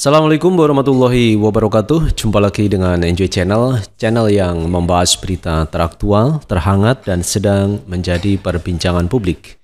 Assalamualaikum warahmatullahi wabarakatuh. Jumpa lagi dengan Enjoy Channel, channel yang membahas berita teraktual, terhangat, dan sedang menjadi perbincangan publik.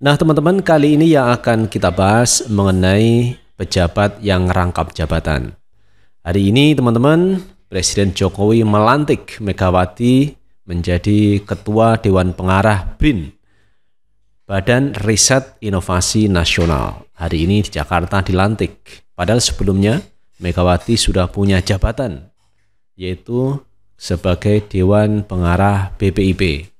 Nah, teman-teman, kali ini yang akan kita bahas mengenai pejabat yang rangkap jabatan. Hari ini, teman-teman, Presiden Jokowi melantik Megawati menjadi Ketua Dewan Pengarah BRIN, Badan Riset Inovasi Nasional. Hari ini di Jakarta dilantik. Padahal sebelumnya Megawati sudah punya jabatan yaitu sebagai Dewan Pengarah BPIP,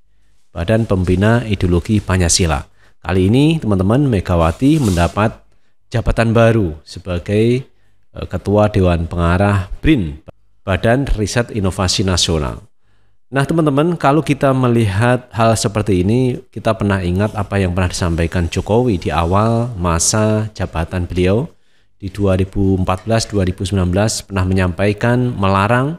Badan Pembina Ideologi Pancasila. Kali ini teman-teman Megawati mendapat jabatan baru sebagai eh, Ketua Dewan Pengarah BRIN, Badan Riset Inovasi Nasional. Nah teman-teman kalau kita melihat hal seperti ini kita pernah ingat apa yang pernah disampaikan Jokowi di awal masa jabatan beliau di 2014-2019 pernah menyampaikan melarang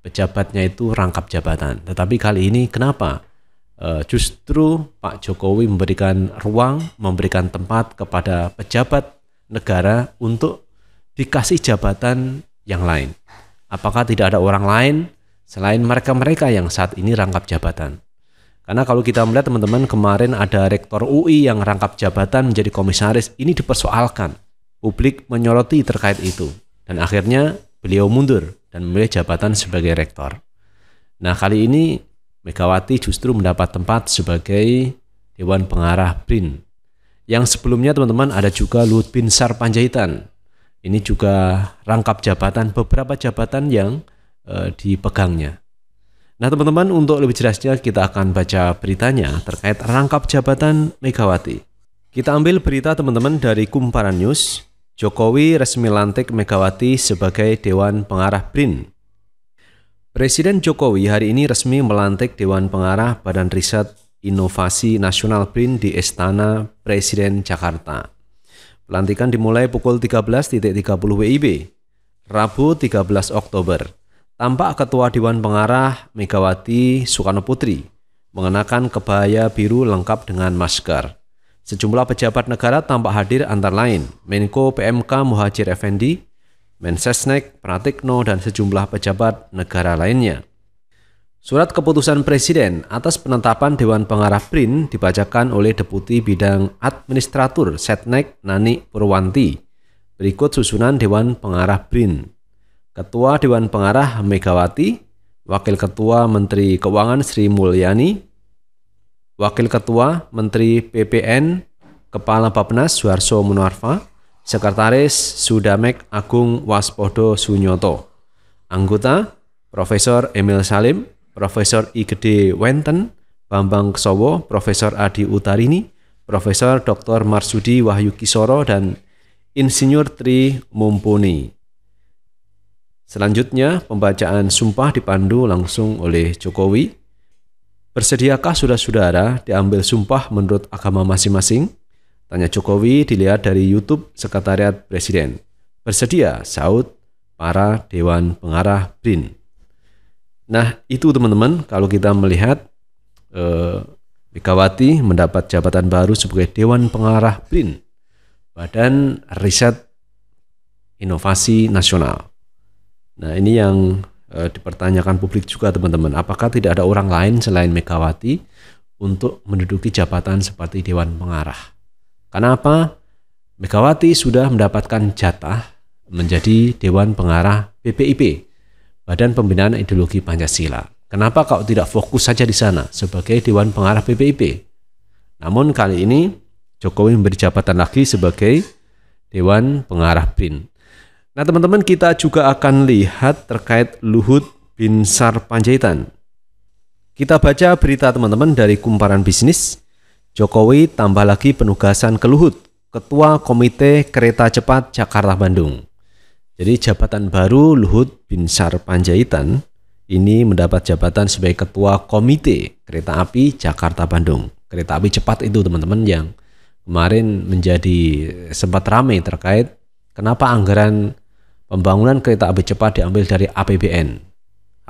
pejabatnya itu rangkap jabatan. Tetapi kali ini kenapa? E, justru Pak Jokowi memberikan ruang, memberikan tempat kepada pejabat negara untuk dikasih jabatan yang lain. Apakah tidak ada orang lain selain mereka-mereka yang saat ini rangkap jabatan? Karena kalau kita melihat teman-teman kemarin ada rektor UI yang rangkap jabatan menjadi komisaris, ini dipersoalkan publik menyoroti terkait itu dan akhirnya beliau mundur dan memilih jabatan sebagai rektor. Nah, kali ini Megawati justru mendapat tempat sebagai dewan pengarah BRIN. Yang sebelumnya teman-teman ada juga Luhut bin Sar Panjaitan. Ini juga rangkap jabatan beberapa jabatan yang e, dipegangnya. Nah, teman-teman, untuk lebih jelasnya kita akan baca beritanya terkait rangkap jabatan Megawati. Kita ambil berita teman-teman dari Kumparan News Jokowi resmi lantik Megawati sebagai Dewan Pengarah BRIN. Presiden Jokowi hari ini resmi melantik Dewan Pengarah Badan Riset Inovasi Nasional BRIN di Istana Presiden Jakarta. Pelantikan dimulai pukul 13.30 WIB, Rabu 13 Oktober. Tampak Ketua Dewan Pengarah Megawati Soekarno Putri mengenakan kebaya biru lengkap dengan masker. Sejumlah pejabat negara tampak hadir antara lain Menko PMK Muhajir Effendi, Mensesnek Pratikno, dan sejumlah pejabat negara lainnya. Surat keputusan Presiden atas penetapan Dewan Pengarah BRIN dibacakan oleh Deputi Bidang Administratur Setnek Nani Purwanti. Berikut susunan Dewan Pengarah BRIN. Ketua Dewan Pengarah Megawati, Wakil Ketua Menteri Keuangan Sri Mulyani, Wakil Ketua Menteri PPN Kepala Bapenas Suharso Munarfa, Sekretaris Sudamek Agung Waspodo Sunyoto, Anggota Profesor Emil Salim, Profesor I. Gede Wenten, Bambang Kesowo, Profesor Adi Utarini, Profesor Dr. Marsudi Wahyu Kisoro, dan Insinyur Tri Mumpuni. Selanjutnya, pembacaan sumpah dipandu langsung oleh Jokowi Bersediakah saudara-saudara diambil sumpah menurut agama masing-masing? Tanya Jokowi dilihat dari YouTube Sekretariat Presiden. Bersedia, saud para Dewan Pengarah BRIN. Nah, itu teman-teman kalau kita melihat eh, Megawati mendapat jabatan baru sebagai Dewan Pengarah BRIN, Badan Riset Inovasi Nasional. Nah, ini yang e, dipertanyakan publik juga teman-teman. Apakah tidak ada orang lain selain Megawati untuk menduduki jabatan seperti Dewan Pengarah? Kenapa Megawati sudah mendapatkan jatah menjadi Dewan Pengarah BPIP, Badan Pembinaan Ideologi Pancasila. Kenapa kau tidak fokus saja di sana sebagai Dewan Pengarah BPIP? Namun kali ini Jokowi memberi jabatan lagi sebagai Dewan Pengarah BIN. Nah teman-teman kita juga akan lihat terkait Luhut Binsar Panjaitan. Kita baca berita teman-teman dari Kumparan Bisnis. Jokowi tambah lagi penugasan ke Luhut, Ketua Komite Kereta Cepat Jakarta-Bandung. Jadi jabatan baru Luhut Binsar Panjaitan ini mendapat jabatan sebagai Ketua Komite Kereta Api Jakarta-Bandung. Kereta api cepat itu teman-teman yang kemarin menjadi eh, sempat ramai terkait kenapa anggaran pembangunan kereta api cepat diambil dari APBN.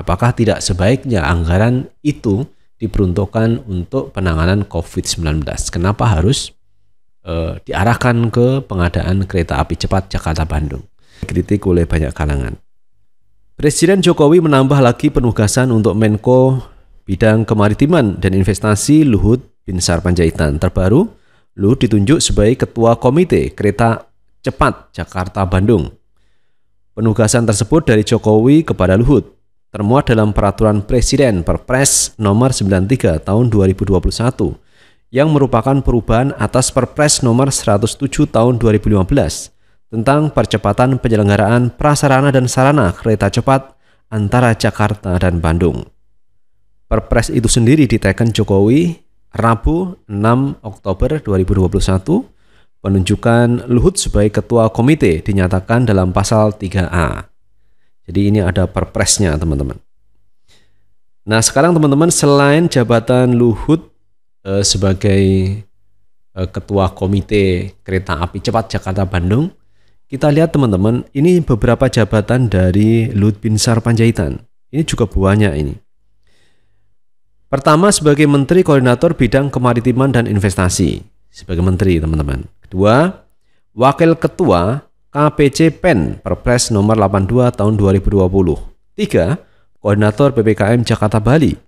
Apakah tidak sebaiknya anggaran itu diperuntukkan untuk penanganan COVID-19? Kenapa harus e, diarahkan ke pengadaan kereta api cepat Jakarta-Bandung? Kritik oleh banyak kalangan. Presiden Jokowi menambah lagi penugasan untuk Menko Bidang Kemaritiman dan Investasi Luhut Binsar Panjaitan. Terbaru, Luhut ditunjuk sebagai Ketua Komite Kereta Cepat Jakarta-Bandung Penugasan tersebut dari Jokowi kepada Luhut termuat dalam peraturan Presiden Perpres nomor 93 tahun 2021 yang merupakan perubahan atas Perpres nomor 107 tahun 2015 tentang percepatan penyelenggaraan prasarana dan sarana kereta cepat antara Jakarta dan Bandung. Perpres itu sendiri diteken Jokowi Rabu 6 Oktober 2021 Penunjukan Luhut sebagai ketua komite dinyatakan dalam pasal 3A. Jadi ini ada perpresnya teman-teman. Nah sekarang teman-teman selain jabatan Luhut eh, sebagai eh, ketua komite kereta api cepat Jakarta Bandung, kita lihat teman-teman ini beberapa jabatan dari Luhut Binsar Panjaitan. Ini juga buahnya ini. Pertama sebagai Menteri Koordinator Bidang Kemaritiman dan Investasi sebagai menteri teman-teman. Dua, Wakil Ketua KPC PEN Perpres nomor 82 tahun 2020. Tiga, Koordinator PPKM Jakarta Bali.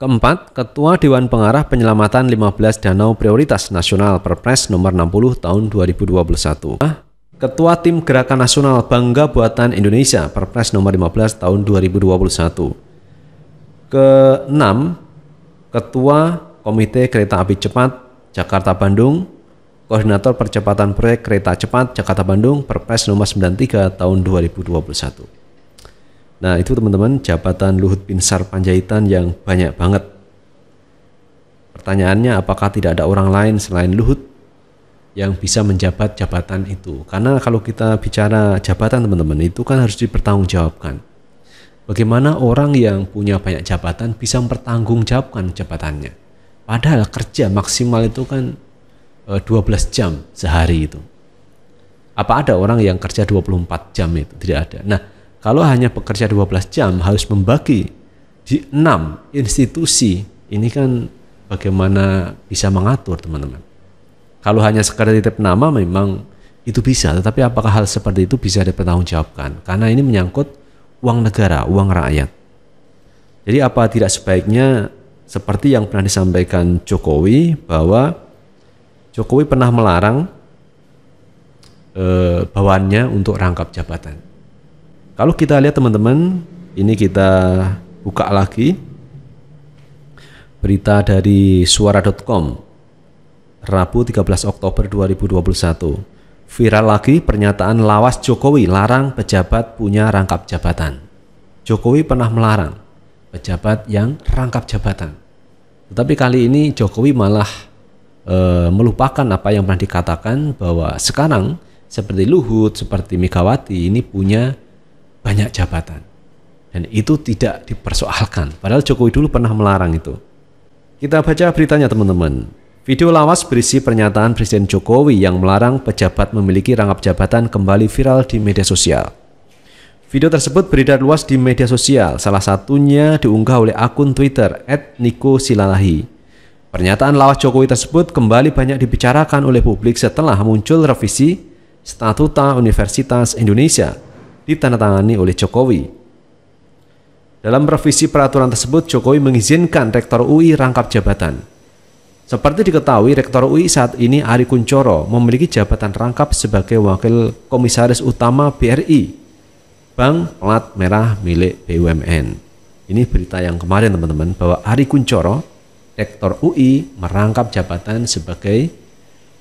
Keempat, Ketua Dewan Pengarah Penyelamatan 15 Danau Prioritas Nasional Perpres nomor 60 tahun 2021. Ketua Tim Gerakan Nasional Bangga Buatan Indonesia Perpres nomor 15 tahun 2021. Keenam, Ketua Komite Kereta Api Cepat Jakarta Bandung Koordinator Percepatan Proyek Kereta Cepat Jakarta-Bandung Perpres nomor 93 tahun 2021. Nah itu teman-teman jabatan Luhut Binsar Panjaitan yang banyak banget. Pertanyaannya apakah tidak ada orang lain selain Luhut yang bisa menjabat jabatan itu? Karena kalau kita bicara jabatan teman-teman itu kan harus dipertanggungjawabkan. Bagaimana orang yang punya banyak jabatan bisa mempertanggungjawabkan jabatannya? Padahal kerja maksimal itu kan 12 eh, jam sehari itu. Apa ada orang yang kerja 24 jam itu? Tidak ada. Nah, kalau hanya pekerja 12 jam harus membagi di 6 institusi. Ini kan bagaimana bisa mengatur, teman-teman. Kalau hanya sekadar titip nama memang itu bisa, tetapi apakah hal seperti itu bisa dipertanggungjawabkan? Karena ini menyangkut uang negara, uang rakyat. Jadi apa tidak sebaiknya seperti yang pernah disampaikan Jokowi bahwa Jokowi pernah melarang eh, bawaannya untuk rangkap jabatan. Kalau kita lihat teman-teman, ini kita buka lagi berita dari suara.com Rabu 13 Oktober 2021. Viral lagi pernyataan lawas Jokowi larang pejabat punya rangkap jabatan. Jokowi pernah melarang pejabat yang rangkap jabatan. Tetapi kali ini Jokowi malah e, melupakan apa yang pernah dikatakan bahwa sekarang seperti Luhut, seperti Megawati ini punya banyak jabatan. Dan itu tidak dipersoalkan. Padahal Jokowi dulu pernah melarang itu. Kita baca beritanya teman-teman. Video lawas berisi pernyataan Presiden Jokowi yang melarang pejabat memiliki rangkap jabatan kembali viral di media sosial. Video tersebut beredar luas di media sosial, salah satunya diunggah oleh akun Twitter @niko silalahi. Pernyataan lawas Jokowi tersebut kembali banyak dibicarakan oleh publik setelah muncul revisi Statuta Universitas Indonesia ditandatangani oleh Jokowi. Dalam revisi peraturan tersebut, Jokowi mengizinkan Rektor UI rangkap jabatan. Seperti diketahui, Rektor UI saat ini Ari Kuncoro memiliki jabatan rangkap sebagai Wakil Komisaris Utama BRI, Bank Pelat Merah milik BUMN. Ini berita yang kemarin teman-teman, bahwa Ari Kuncoro Rektor UI merangkap jabatan sebagai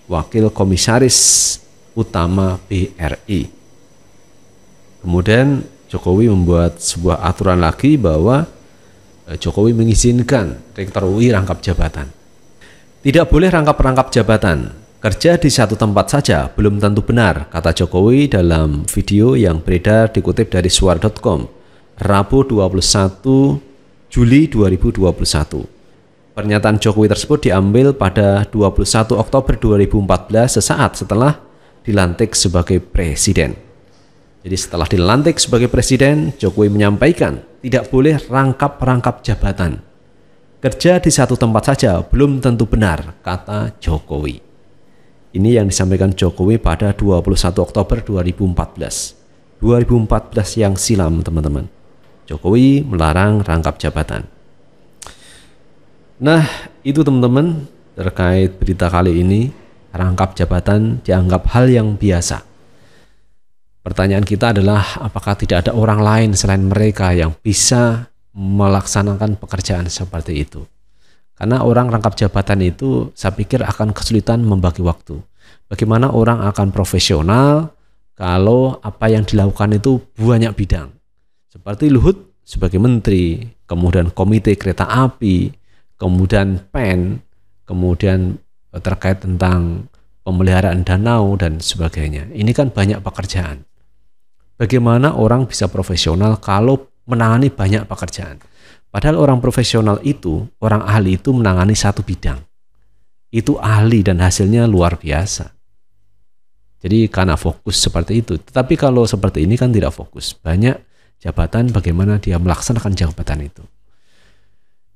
Wakil Komisaris Utama BRI. Kemudian Jokowi membuat sebuah aturan lagi bahwa eh, Jokowi mengizinkan Rektor UI rangkap jabatan. Tidak boleh rangkap-rangkap jabatan. Kerja di satu tempat saja belum tentu benar, kata Jokowi dalam video yang beredar dikutip dari suar.com, Rabu 21 Juli 2021. Pernyataan Jokowi tersebut diambil pada 21 Oktober 2014 sesaat setelah dilantik sebagai presiden. Jadi setelah dilantik sebagai presiden, Jokowi menyampaikan tidak boleh rangkap-rangkap jabatan. Kerja di satu tempat saja belum tentu benar, kata Jokowi. Ini yang disampaikan Jokowi pada 21 Oktober 2014. 2014 yang silam, teman-teman. Jokowi melarang rangkap jabatan. Nah, itu teman-teman terkait berita kali ini. Rangkap jabatan dianggap hal yang biasa. Pertanyaan kita adalah apakah tidak ada orang lain selain mereka yang bisa melaksanakan pekerjaan seperti itu. Karena orang rangkap jabatan itu saya pikir akan kesulitan membagi waktu. Bagaimana orang akan profesional kalau apa yang dilakukan itu banyak bidang. Seperti Luhut sebagai menteri, kemudian komite kereta api, kemudian pen, kemudian e, terkait tentang pemeliharaan danau dan sebagainya. Ini kan banyak pekerjaan. Bagaimana orang bisa profesional kalau menangani banyak pekerjaan? Padahal orang profesional itu, orang ahli itu menangani satu bidang. Itu ahli dan hasilnya luar biasa. Jadi karena fokus seperti itu. Tetapi kalau seperti ini kan tidak fokus. Banyak jabatan bagaimana dia melaksanakan jabatan itu.